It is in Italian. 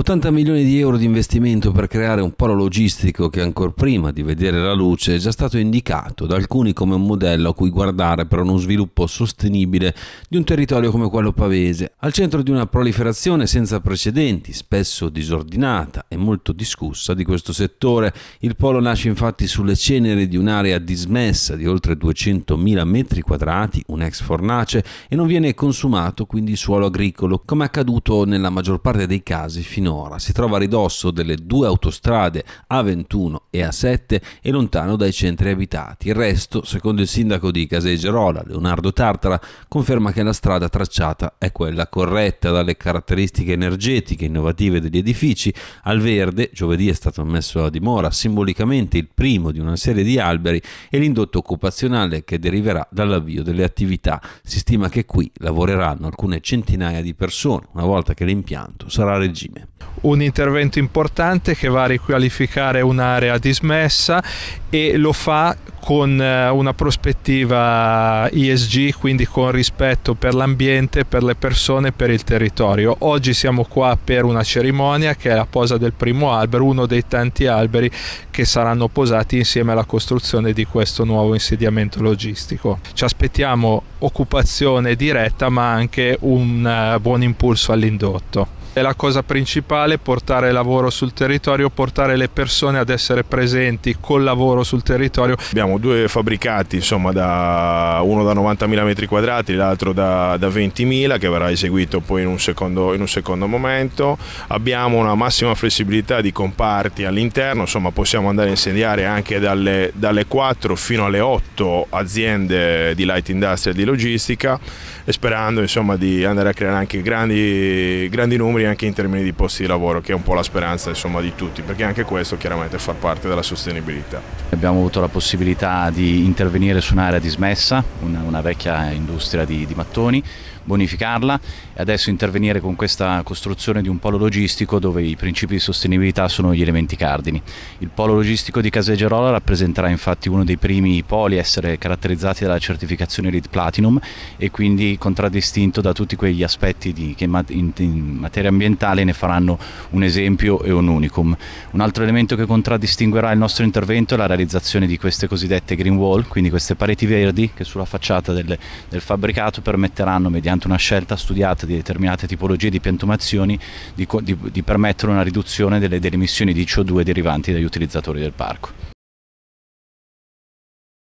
80 milioni di euro di investimento per creare un polo logistico che ancora prima di vedere la luce è già stato indicato da alcuni come un modello a cui guardare per uno sviluppo sostenibile di un territorio come quello pavese, al centro di una proliferazione senza precedenti, spesso disordinata e molto discussa di questo settore. Il polo nasce infatti sulle ceneri di un'area dismessa di oltre 200.000 metri quadrati, un ex fornace, e non viene consumato quindi suolo agricolo, come è accaduto nella maggior parte dei casi finora Nora. Si trova a ridosso delle due autostrade A21 e A7 e lontano dai centri abitati. Il resto, secondo il sindaco di Casegerola, Leonardo Tartara, conferma che la strada tracciata è quella corretta dalle caratteristiche energetiche innovative degli edifici. Al verde, giovedì è stato messo a dimora simbolicamente il primo di una serie di alberi e l'indotto occupazionale che deriverà dall'avvio delle attività. Si stima che qui lavoreranno alcune centinaia di persone una volta che l'impianto sarà a regime un intervento importante che va a riqualificare un'area dismessa e lo fa con eh, una prospettiva ESG, quindi con rispetto per l'ambiente, per le persone, per il territorio. Oggi siamo qua per una cerimonia che è la posa del primo albero, uno dei tanti alberi che saranno posati insieme alla costruzione di questo nuovo insediamento logistico. Ci aspettiamo occupazione diretta ma anche un eh, buon impulso all'indotto è la cosa principale portare lavoro sul territorio, portare le persone ad essere presenti col lavoro sul territorio. Abbiamo due fabbricati, insomma, da, uno da 90.000 metri quadrati, l'altro da, da 20.000 che verrà eseguito poi in un, secondo, in un, secondo, momento. Abbiamo una massima flessibilità di comparti all'interno, insomma possiamo andare a insediare anche dalle, dalle 4 fino alle 8 aziende di light industry e di logistica sperando insomma, di andare a creare anche grandi, grandi numeri migliori anche in termini di posti di lavoro, che è un po' la speranza insomma, di tutti, perché anche questo chiaramente fa parte della sostenibilità. Abbiamo avuto la possibilità di intervenire su un'area dismessa, una, una vecchia industria di, di mattoni, bonificarla e adesso intervenire con questa costruzione di un polo logistico dove i principi di sostenibilità sono gli elementi cardini. Il polo logistico di Casegerola rappresenterà infatti uno dei primi poli a essere caratterizzati dalla certificazione LEED Platinum e quindi contraddistinto da tutti quegli aspetti di, che in, in materia ambientali ne faranno un esempio e un unicum. Un altro elemento che contraddistinguerà il nostro intervento è la realizzazione di queste cosiddette green wall, quindi queste pareti verdi che sulla facciata del, del fabbricato permetteranno, mediante una scelta studiata di determinate tipologie di piantumazioni, di, di, di permettere una riduzione delle, delle emissioni di CO2 derivanti dagli utilizzatori del parco.